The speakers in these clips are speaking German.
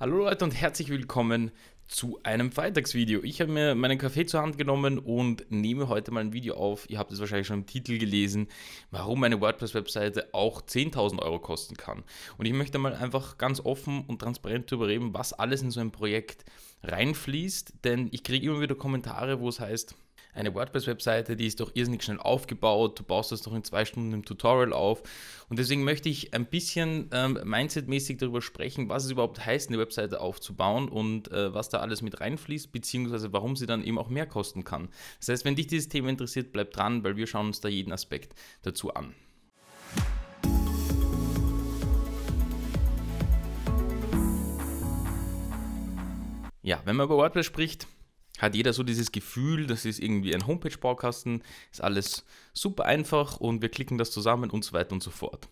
Hallo Leute und herzlich willkommen zu einem Freitagsvideo. Ich habe mir meinen Kaffee zur Hand genommen und nehme heute mal ein Video auf. Ihr habt es wahrscheinlich schon im Titel gelesen, warum eine WordPress-Webseite auch 10.000 Euro kosten kann. Und ich möchte mal einfach ganz offen und transparent darüber reden, was alles in so ein Projekt reinfließt, denn ich kriege immer wieder Kommentare, wo es heißt, eine WordPress-Webseite, die ist doch irrsinnig schnell aufgebaut. Du baust das doch in zwei Stunden im Tutorial auf. Und deswegen möchte ich ein bisschen ähm, mindsetmäßig darüber sprechen, was es überhaupt heißt, eine Webseite aufzubauen und äh, was da alles mit reinfließt, beziehungsweise warum sie dann eben auch mehr kosten kann. Das heißt, wenn dich dieses Thema interessiert, bleib dran, weil wir schauen uns da jeden Aspekt dazu an. Ja, wenn man über WordPress spricht, hat jeder so dieses Gefühl, das ist irgendwie ein Homepage-Baukasten, ist alles super einfach und wir klicken das zusammen und so weiter und so fort.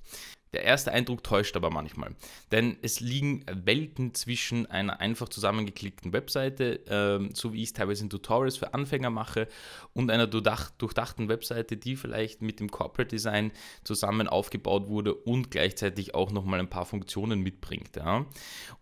Der erste Eindruck täuscht aber manchmal, denn es liegen Welten zwischen einer einfach zusammengeklickten Webseite, äh, so wie ich es teilweise in Tutorials für Anfänger mache, und einer durchdacht, durchdachten Webseite, die vielleicht mit dem Corporate Design zusammen aufgebaut wurde und gleichzeitig auch nochmal ein paar Funktionen mitbringt. Ja.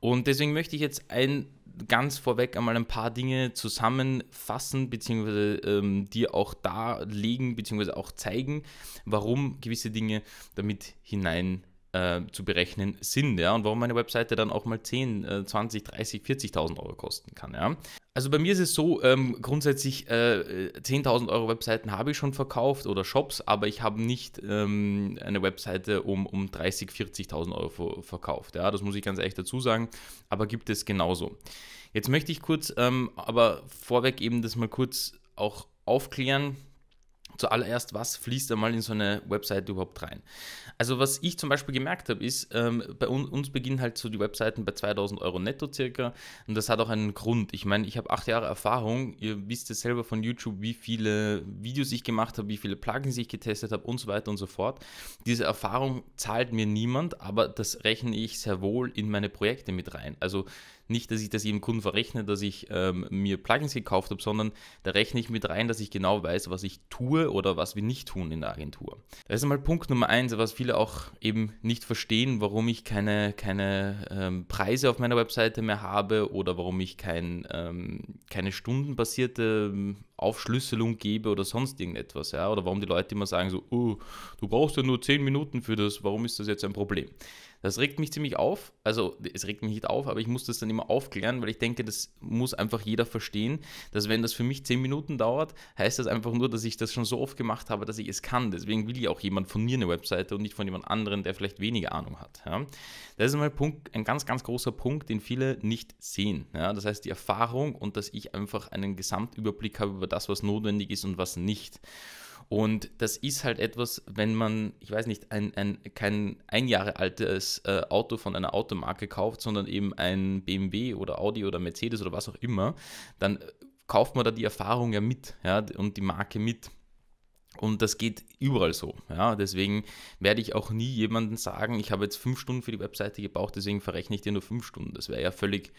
Und deswegen möchte ich jetzt ein ganz vorweg einmal ein paar Dinge zusammenfassen, beziehungsweise ähm, dir auch darlegen, beziehungsweise auch zeigen, warum gewisse Dinge damit hinein äh, zu berechnen sind, ja, und warum meine Webseite dann auch mal 10, äh, 20, 30, 40.000 Euro kosten kann, ja. Also bei mir ist es so, ähm, grundsätzlich äh, 10.000 Euro Webseiten habe ich schon verkauft oder Shops, aber ich habe nicht ähm, eine Webseite um, um 30, 40.000 Euro verkauft. Ja, das muss ich ganz ehrlich dazu sagen, aber gibt es genauso. Jetzt möchte ich kurz, ähm, aber vorweg eben das mal kurz auch aufklären, Zuallererst, was fließt einmal in so eine Webseite überhaupt rein? Also was ich zum Beispiel gemerkt habe, ist, ähm, bei un uns beginnen halt so die Webseiten bei 2000 Euro netto circa und das hat auch einen Grund. Ich meine, ich habe acht Jahre Erfahrung, ihr wisst es selber von YouTube, wie viele Videos ich gemacht habe, wie viele Plugins ich getestet habe und so weiter und so fort. Diese Erfahrung zahlt mir niemand, aber das rechne ich sehr wohl in meine Projekte mit rein. Also nicht, dass ich das jedem Kunden verrechne, dass ich ähm, mir Plugins gekauft habe, sondern da rechne ich mit rein, dass ich genau weiß, was ich tue oder was wir nicht tun in der Agentur. Das ist einmal Punkt Nummer eins, was viele auch eben nicht verstehen, warum ich keine, keine ähm, Preise auf meiner Webseite mehr habe oder warum ich kein, ähm, keine stundenbasierte Aufschlüsselung gebe oder sonst irgendetwas. Ja? Oder warum die Leute immer sagen so, oh, du brauchst ja nur 10 Minuten für das, warum ist das jetzt ein Problem? Das regt mich ziemlich auf. Also es regt mich nicht auf, aber ich muss das dann immer aufklären, weil ich denke, das muss einfach jeder verstehen, dass wenn das für mich 10 Minuten dauert, heißt das einfach nur, dass ich das schon so oft gemacht habe, dass ich es kann. Deswegen will ja auch jemand von mir eine Webseite und nicht von jemand anderen, der vielleicht weniger Ahnung hat. Ja? Das ist mal Punkt, ein ganz, ganz großer Punkt, den viele nicht sehen. Ja? Das heißt, die Erfahrung und dass ich einfach einen Gesamtüberblick habe über das, was notwendig ist und was nicht. Und das ist halt etwas, wenn man, ich weiß nicht, ein, ein, kein ein Jahre altes äh, Auto von einer Automarke kauft, sondern eben ein BMW oder Audi oder Mercedes oder was auch immer, dann äh, kauft man da die Erfahrung ja mit ja, und die Marke mit. Und das geht überall so. Ja. Deswegen werde ich auch nie jemandem sagen, ich habe jetzt fünf Stunden für die Webseite gebraucht, deswegen verrechne ich dir nur fünf Stunden. Das wäre ja völlig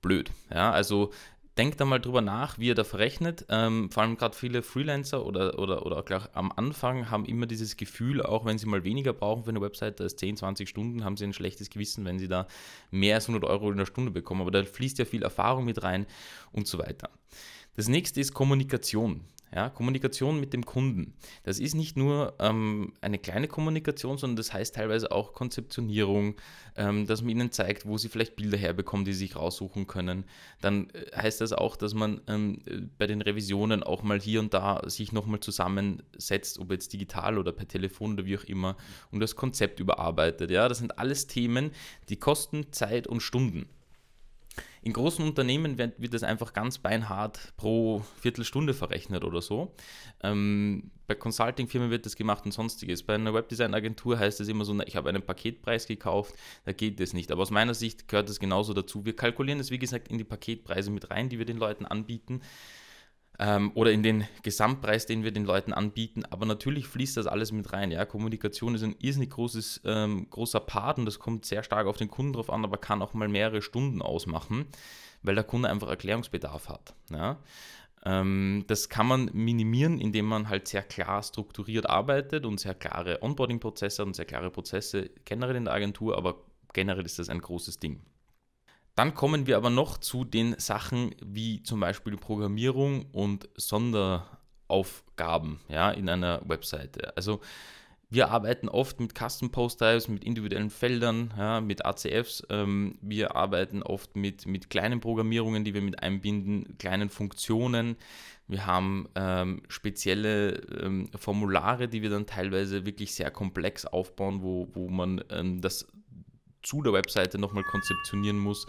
blöd. Ja. Also denkt da mal drüber nach, wie ihr da verrechnet. Ähm, vor allem gerade viele Freelancer oder, oder, oder gleich am Anfang haben immer dieses Gefühl, auch wenn sie mal weniger brauchen für eine Website als 10, 20 Stunden, haben sie ein schlechtes Gewissen, wenn sie da mehr als 100 Euro in der Stunde bekommen. Aber da fließt ja viel Erfahrung mit rein und so weiter. Das nächste ist Kommunikation. Ja, Kommunikation mit dem Kunden. Das ist nicht nur ähm, eine kleine Kommunikation, sondern das heißt teilweise auch Konzeptionierung, ähm, dass man ihnen zeigt, wo sie vielleicht Bilder herbekommen, die sie sich raussuchen können. Dann äh, heißt das auch, dass man ähm, äh, bei den Revisionen auch mal hier und da sich nochmal zusammensetzt, ob jetzt digital oder per Telefon oder wie auch immer, und das Konzept überarbeitet. Ja, das sind alles Themen, die kosten Zeit und Stunden. In großen Unternehmen wird, wird das einfach ganz beinhart pro Viertelstunde verrechnet oder so. Ähm, bei Consulting-Firmen wird das gemacht und sonstiges. Bei einer Webdesign-Agentur heißt es immer so, ich habe einen Paketpreis gekauft, da geht das nicht. Aber aus meiner Sicht gehört das genauso dazu. Wir kalkulieren das, wie gesagt, in die Paketpreise mit rein, die wir den Leuten anbieten ähm, oder in den Gesamtpreis, den wir den Leuten anbieten. Aber natürlich fließt das alles mit rein. Ja? Kommunikation ist ein irrsinnig großes, ähm, großer Part und das kommt sehr stark auf den Kunden drauf an, aber kann auch mal mehrere Stunden ausmachen, weil der Kunde einfach Erklärungsbedarf hat. Ja? Ähm, das kann man minimieren, indem man halt sehr klar strukturiert arbeitet und sehr klare Onboarding-Prozesse und sehr klare Prozesse generell in der Agentur, aber generell ist das ein großes Ding. Dann kommen wir aber noch zu den Sachen wie zum Beispiel Programmierung und Sonderaufgaben ja, in einer Webseite. Also wir arbeiten oft mit Custom Post Types, mit individuellen Feldern, ja, mit ACFs. Ähm, wir arbeiten oft mit, mit kleinen Programmierungen, die wir mit einbinden, kleinen Funktionen. Wir haben ähm, spezielle ähm, Formulare, die wir dann teilweise wirklich sehr komplex aufbauen, wo, wo man ähm, das zu der Webseite nochmal konzeptionieren muss.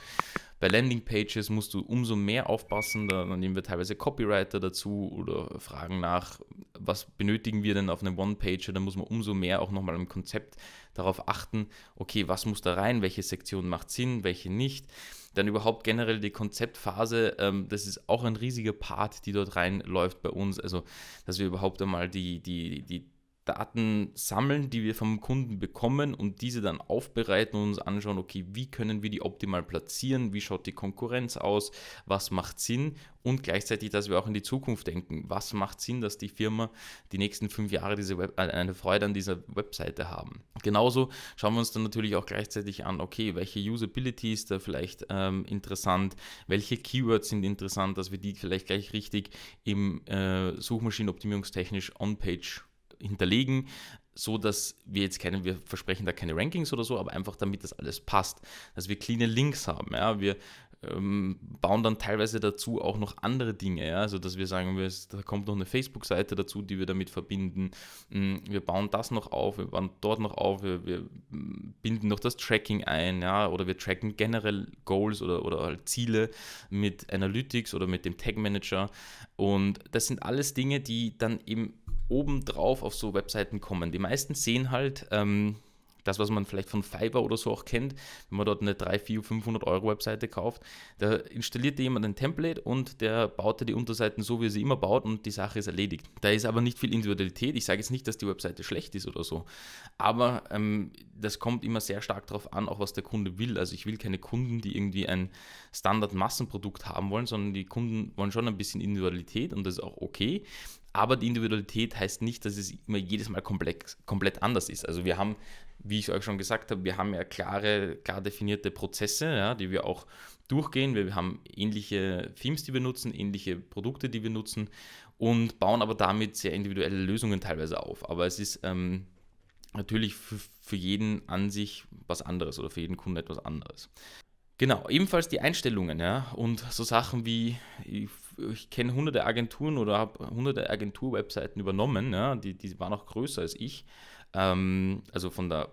Bei Landingpages musst du umso mehr aufpassen, da nehmen wir teilweise Copywriter dazu oder fragen nach, was benötigen wir denn auf einem One-Pager, da muss man umso mehr auch nochmal im Konzept darauf achten, okay, was muss da rein, welche Sektion macht Sinn, welche nicht. Dann überhaupt generell die Konzeptphase, ähm, das ist auch ein riesiger Part, die dort reinläuft bei uns. Also, dass wir überhaupt einmal die, die, die Daten sammeln, die wir vom Kunden bekommen und diese dann aufbereiten und uns anschauen, okay, wie können wir die optimal platzieren, wie schaut die Konkurrenz aus, was macht Sinn und gleichzeitig, dass wir auch in die Zukunft denken, was macht Sinn, dass die Firma die nächsten fünf Jahre diese Web äh, eine Freude an dieser Webseite haben. Genauso schauen wir uns dann natürlich auch gleichzeitig an, okay, welche Usability ist da vielleicht ähm, interessant, welche Keywords sind interessant, dass wir die vielleicht gleich richtig im äh, Suchmaschinenoptimierungstechnisch on-page hinterlegen, so dass wir jetzt keine, wir versprechen da keine Rankings oder so, aber einfach damit das alles passt, dass wir cleane Links haben. Ja? Wir ähm, bauen dann teilweise dazu auch noch andere Dinge, ja? also dass wir sagen, wir, da kommt noch eine Facebook-Seite dazu, die wir damit verbinden. Mm, wir bauen das noch auf, wir bauen dort noch auf, wir, wir mm, binden noch das Tracking ein, ja? oder wir tracken generell Goals oder, oder halt Ziele mit Analytics oder mit dem Tag Manager. Und das sind alles Dinge, die dann eben obendrauf auf so Webseiten kommen. Die meisten sehen halt ähm, das, was man vielleicht von Fiverr oder so auch kennt, wenn man dort eine 3, 4, 500 Euro Webseite kauft, da installiert jemand ein Template und der baut die Unterseiten so, wie er sie immer baut und die Sache ist erledigt. Da ist aber nicht viel Individualität. Ich sage jetzt nicht, dass die Webseite schlecht ist oder so, aber ähm, das kommt immer sehr stark darauf an, auch was der Kunde will. Also ich will keine Kunden, die irgendwie ein Standard-Massenprodukt haben wollen, sondern die Kunden wollen schon ein bisschen Individualität und das ist auch okay. Aber die Individualität heißt nicht, dass es immer jedes Mal komplex, komplett anders ist. Also wir haben, wie ich euch schon gesagt habe, wir haben ja klare, klar definierte Prozesse, ja, die wir auch durchgehen. Wir haben ähnliche Themes, die wir nutzen, ähnliche Produkte, die wir nutzen und bauen aber damit sehr individuelle Lösungen teilweise auf. Aber es ist ähm, natürlich für, für jeden an sich was anderes oder für jeden Kunden etwas anderes. Genau, ebenfalls die Einstellungen ja, und so Sachen wie ich kenne hunderte Agenturen oder habe hunderte Agentur-Webseiten übernommen, ja, die, die waren auch größer als ich, ähm, also von der,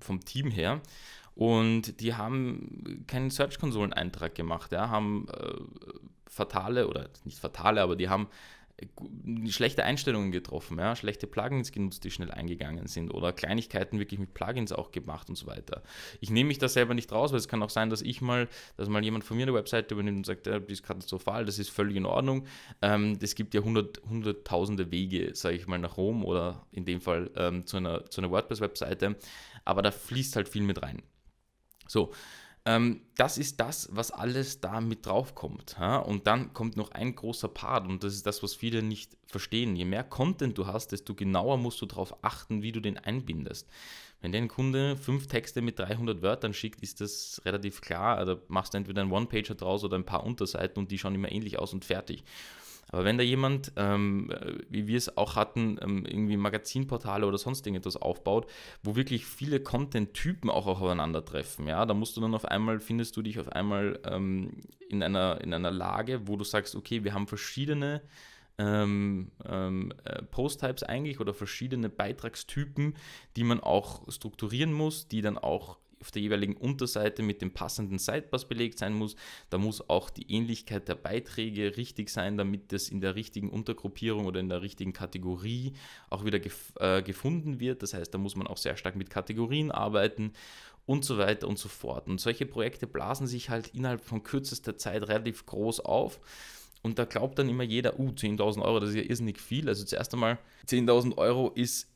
vom Team her. Und die haben keinen Search-Konsolen-Eintrag gemacht, ja, haben äh, fatale oder nicht fatale, aber die haben schlechte Einstellungen getroffen, ja, schlechte Plugins genutzt, die schnell eingegangen sind oder Kleinigkeiten wirklich mit Plugins auch gemacht und so weiter. Ich nehme mich da selber nicht raus, weil es kann auch sein, dass ich mal, dass mal jemand von mir eine Webseite übernimmt und sagt, ja, das ist katastrophal, das ist völlig in Ordnung. Es ähm, gibt ja hundert, hunderttausende Wege, sage ich mal, nach Rom oder in dem Fall ähm, zu einer, zu einer WordPress-Webseite, aber da fließt halt viel mit rein. So, ähm, das ist das, was alles da mit draufkommt. Und dann kommt noch ein großer Part und das ist das, was viele nicht verstehen. Je mehr Content du hast, desto genauer musst du darauf achten, wie du den einbindest. Wenn dein Kunde fünf Texte mit 300 Wörtern schickt, ist das relativ klar. Da also machst du entweder einen One-Pager draus oder ein paar Unterseiten und die schauen immer ähnlich aus und fertig. Aber wenn da jemand, ähm, äh, wie wir es auch hatten, ähm, irgendwie Magazinportale oder sonst irgendetwas aufbaut, wo wirklich viele Content-Typen auch aufeinandertreffen, ja, da musst du dann auf einmal, findest du dich auf einmal ähm, in, einer, in einer Lage, wo du sagst, okay, wir haben verschiedene ähm, ähm, äh, Post-Types eigentlich oder verschiedene Beitragstypen, die man auch strukturieren muss, die dann auch auf der jeweiligen Unterseite mit dem passenden Sidepass belegt sein muss. Da muss auch die Ähnlichkeit der Beiträge richtig sein, damit das in der richtigen Untergruppierung oder in der richtigen Kategorie auch wieder gef äh, gefunden wird. Das heißt, da muss man auch sehr stark mit Kategorien arbeiten und so weiter und so fort. Und solche Projekte blasen sich halt innerhalb von kürzester Zeit relativ groß auf. Und da glaubt dann immer jeder, uh, 10.000 Euro, das ist ja irrsinnig viel. Also zuerst einmal, 10.000 Euro ist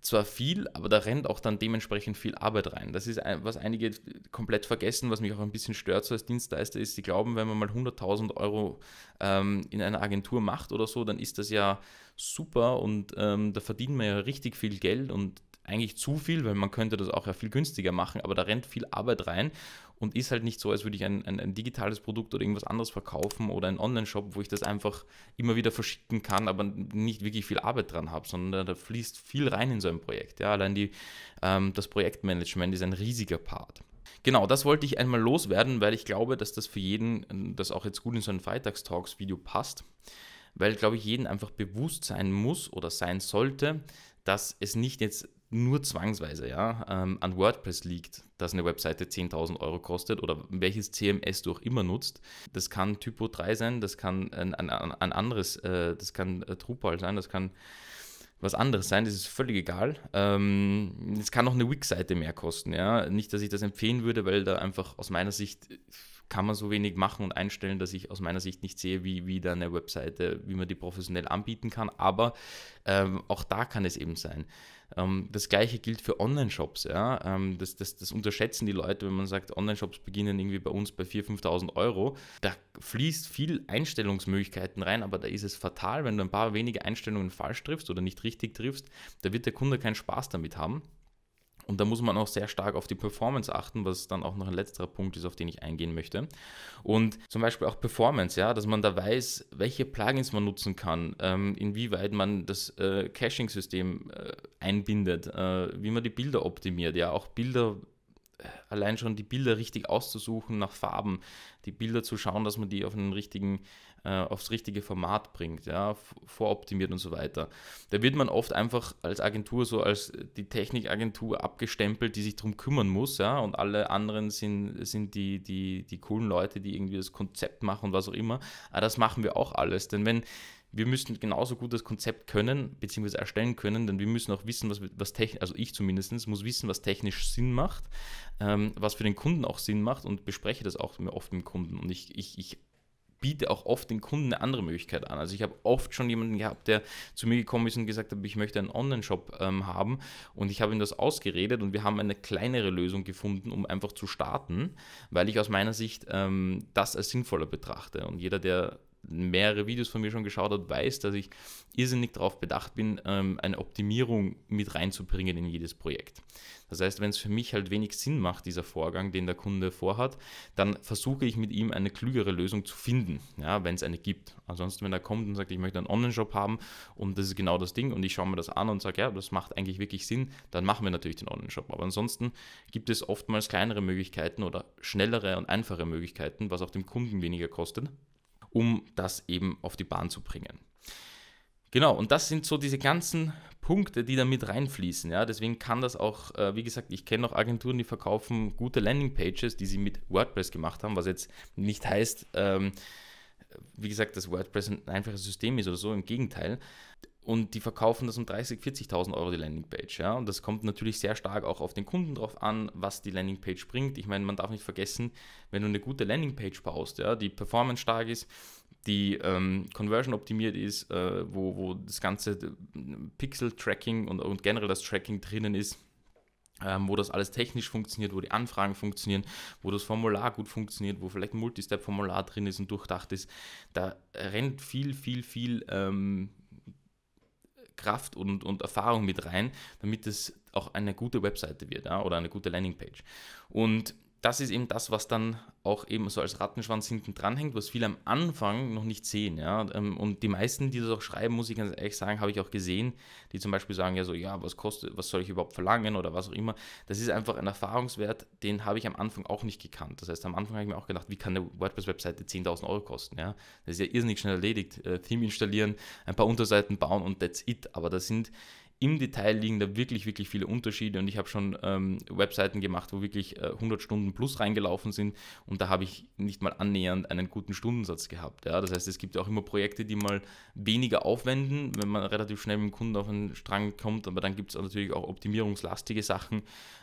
zwar viel, aber da rennt auch dann dementsprechend viel Arbeit rein. Das ist, was einige komplett vergessen, was mich auch ein bisschen stört so als Dienstleister, ist, sie glauben, wenn man mal 100.000 Euro ähm, in einer Agentur macht oder so, dann ist das ja super und ähm, da verdient man ja richtig viel Geld und eigentlich zu viel, weil man könnte das auch ja viel günstiger machen, aber da rennt viel Arbeit rein und ist halt nicht so, als würde ich ein, ein, ein digitales Produkt oder irgendwas anderes verkaufen oder einen Online-Shop, wo ich das einfach immer wieder verschicken kann, aber nicht wirklich viel Arbeit dran habe, sondern da, fließt viel rein in so ein Projekt. Ja, allein die, ähm, das Projektmanagement ist ein riesiger Part. Genau, das wollte ich einmal loswerden, weil ich glaube, dass das für jeden, das auch jetzt gut in so ein Freitagstalks-Video passt, weil, glaube ich, jeden einfach bewusst sein muss oder sein sollte, dass es nicht jetzt nur zwangsweise ja, ähm, an WordPress liegt, dass eine Webseite 10.000 Euro kostet oder welches CMS du auch immer nutzt. Das kann Typo 3 sein, das kann ein, ein, ein anderes, äh, das kann äh, Drupal sein, das kann was anderes sein, das ist völlig egal. Ähm, es ähm, kann auch eine Wix-Seite mehr kosten. Ja? Nicht, dass ich das empfehlen würde, weil da einfach aus meiner Sicht kann man so wenig machen und einstellen, dass ich aus meiner Sicht nicht sehe, wie, wie da eine Webseite, wie man die professionell anbieten kann. Aber ähm, auch da kann es eben sein. Ähm, das gleiche gilt für Online-Shops. Ja? Ähm, das, das, das unterschätzen die Leute, wenn man sagt, Online-Shops beginnen irgendwie bei uns bei 4.000, 5.000 Euro. Da fließt viel Einstellungsmöglichkeiten rein, aber da ist es fatal, wenn du ein paar wenige Einstellungen falsch triffst oder nicht richtig triffst. Da wird der Kunde keinen Spaß damit haben. Und da muss man auch sehr stark auf die Performance achten, was dann auch noch ein letzterer Punkt ist, auf den ich eingehen möchte. Und zum Beispiel auch Performance, ja, dass man da weiß, welche Plugins man nutzen kann, ähm, inwieweit man das äh, Caching-System äh, einbindet, äh, wie man die Bilder optimiert. Ja, auch Bilder äh, allein schon die Bilder richtig auszusuchen nach Farben, die Bilder zu schauen, dass man die auf einen richtigen, äh, aufs richtige Format bringt, ja, voroptimiert und so weiter. Da wird man oft einfach als Agentur so als die Technikagentur abgestempelt, die sich darum kümmern muss, ja, und alle anderen sind, sind die, die, die coolen Leute, die irgendwie das Konzept machen und was auch immer. Aber ah, das machen wir auch alles, denn wenn wir müssen genauso gut das Konzept können, beziehungsweise erstellen können, denn wir müssen auch wissen, was, was technisch, also ich zumindest, muss wissen, was technisch Sinn macht, ähm, was für den Kunden auch Sinn macht und bespreche das auch oft mit dem Kunden. Und ich, ich, ich biete auch oft den Kunden eine andere Möglichkeit an. Also ich habe oft schon jemanden gehabt, der zu mir gekommen ist und gesagt hat, ich möchte einen Online-Shop ähm, haben und ich habe ihm das ausgeredet und wir haben eine kleinere Lösung gefunden, um einfach zu starten, weil ich aus meiner Sicht ähm, das als sinnvoller betrachte. Und jeder, der mehrere Videos von mir schon geschaut hat, weiß, dass ich irrsinnig darauf bedacht bin, ähm, eine Optimierung mit reinzubringen in jedes Projekt. Das heißt, wenn es für mich halt wenig Sinn macht, dieser Vorgang, den der Kunde vorhat, dann versuche ich mit ihm eine klügere Lösung zu finden, ja, wenn es eine gibt. Ansonsten, wenn er kommt und sagt, ich möchte einen Online-Shop haben und das ist genau das Ding und ich schaue mir das an und sage, ja, das macht eigentlich wirklich Sinn, dann machen wir natürlich den Online-Shop. Aber ansonsten gibt es oftmals kleinere Möglichkeiten oder schnellere und einfache Möglichkeiten, was auch dem Kunden weniger kostet um das eben auf die Bahn zu bringen. Genau, und das sind so diese ganzen Punkte, die da mit reinfließen. Ja? Deswegen kann das auch, äh, wie gesagt, ich kenne auch Agenturen, die verkaufen gute Landingpages, die sie mit WordPress gemacht haben, was jetzt nicht heißt, ähm, wie gesagt, dass WordPress ein einfaches System ist oder so, im Gegenteil und die verkaufen das um 30.000, 40.000 Euro die Landingpage. Ja? Und das kommt natürlich sehr stark auch auf den Kunden drauf an, was die Landingpage bringt. Ich meine, man darf nicht vergessen, wenn du eine gute Landingpage baust, ja, die performance stark ist, die ähm, Conversion optimiert ist, äh, wo, wo das ganze äh, Pixel-Tracking und, und generell das Tracking drinnen ist, ähm, wo das alles technisch funktioniert, wo die Anfragen funktionieren, wo das Formular gut funktioniert, wo vielleicht ein Multistep-Formular drin ist und durchdacht ist. Da rennt viel, viel, viel ähm, Kraft und, und Erfahrung mit rein, damit es auch eine gute Webseite wird ja, oder eine gute Landingpage. Und das ist eben das, was dann auch eben so als Rattenschwanz hinten dranhängt, was viele am Anfang noch nicht sehen. Ja? Ähm, und die meisten, die das auch schreiben, muss ich ganz ehrlich sagen, habe ich auch gesehen, die zum Beispiel sagen, ja, so, ja, was kostet, was soll ich überhaupt verlangen oder was auch immer. Das ist einfach ein Erfahrungswert, den habe ich am Anfang auch nicht gekannt. Das heißt, am Anfang habe ich mir auch gedacht, wie kann eine WordPress-Webseite 10.000 Euro kosten? Ja? Das ist ja irrsinnig schnell erledigt. Äh, Theme installieren, ein paar Unterseiten bauen und that's it. Aber das sind im Detail liegen da wirklich, wirklich viele Unterschiede und ich habe schon ähm, Webseiten gemacht, wo wirklich äh, 100 Stunden plus reingelaufen sind und da habe ich nicht mal annähernd einen guten Stundensatz gehabt. Ja? Das heißt, es gibt auch immer Projekte, die mal weniger aufwenden, wenn man relativ schnell mit dem Kunden auf einen Strang kommt, aber dann gibt es natürlich auch optimierungslastige Sachen,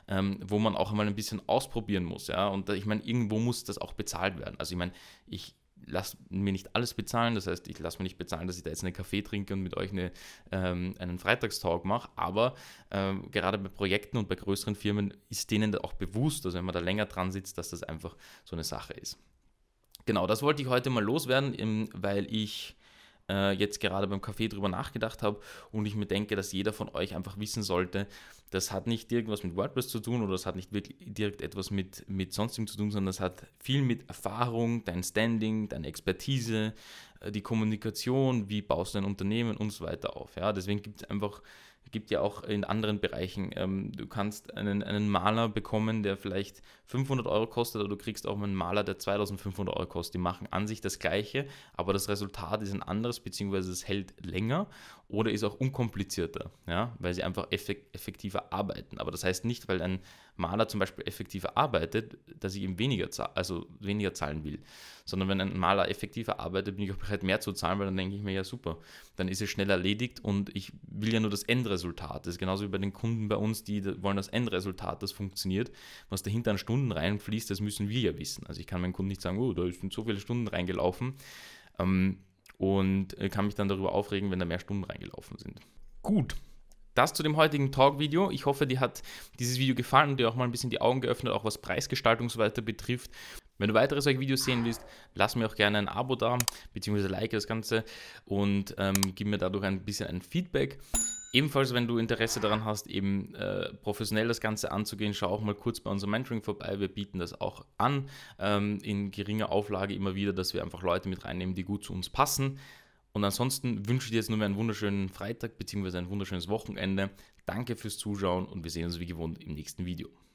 ähm, wo man auch mal ein bisschen ausprobieren muss. Ja? Und ich meine, irgendwo muss das auch bezahlt werden. Also ich meine, ich lasse mir nicht alles bezahlen. Das heißt, ich lasse mir nicht bezahlen, dass ich da jetzt einen Kaffee trinke und mit euch eine, ähm, einen Freitagstalk mache. Aber ähm, gerade bei Projekten und bei größeren Firmen ist denen auch bewusst, also wenn man da länger dran sitzt, dass das einfach so eine Sache ist. Genau, das wollte ich heute mal loswerden, weil ich äh, jetzt gerade beim Kaffee drüber nachgedacht habe und ich mir denke, dass jeder von euch einfach wissen sollte, das hat nicht irgendwas mit WordPress zu tun oder das hat nicht wirklich direkt etwas mit, mit sonstigem zu tun, sondern das hat viel mit Erfahrung, dein Standing, deine Expertise, äh, die Kommunikation, wie baust du ein Unternehmen und so weiter auf. Ja, deswegen gibt es einfach gibt ja auch in anderen Bereichen. Ähm, du kannst einen, einen Maler bekommen, der vielleicht 500 Euro kostet, oder du kriegst auch einen Maler, der 2500 Euro kostet. Die machen an sich das Gleiche, aber das Resultat ist ein anderes, beziehungsweise es hält länger oder ist auch unkomplizierter, ja, weil sie einfach effektiver arbeiten. Aber das heißt nicht, weil ein Maler zum Beispiel effektiver arbeitet, dass ich ihm weniger, zahl also weniger zahlen will, sondern wenn ein Maler effektiver arbeitet, bin ich auch bereit, mehr zu zahlen, weil dann denke ich mir, ja super, dann ist es schnell erledigt und ich will ja nur das Endresultat. Das ist genauso wie bei den Kunden bei uns, die wollen das Endresultat, das funktioniert. Was dahinter an Stunden reinfließt, das müssen wir ja wissen. Also ich kann meinem Kunden nicht sagen, oh, da sind so viele Stunden reingelaufen. Ähm, und äh, kann mich dann darüber aufregen, wenn da mehr Stunden reingelaufen sind. Gut, das zu dem heutigen Talk-Video. Ich hoffe, dir hat dieses Video gefallen und dir auch mal ein bisschen die Augen geöffnet, auch was Preisgestaltung so weiter betrifft. Wenn du weitere solche Videos sehen willst, lass mir auch gerne ein Abo da, beziehungsweise like das Ganze und ähm, gib mir dadurch ein bisschen ein Feedback. Ebenfalls, wenn du Interesse daran hast, eben äh, professionell das Ganze anzugehen, schau auch mal kurz bei unserem Mentoring vorbei. Wir bieten das auch an, ähm, in geringer Auflage immer wieder, dass wir einfach Leute mit reinnehmen, die gut zu uns passen. Und ansonsten wünsche ich dir jetzt nur mehr einen wunderschönen Freitag bzw. ein wunderschönes Wochenende. Danke fürs Zuschauen und wir sehen uns wie gewohnt im nächsten Video.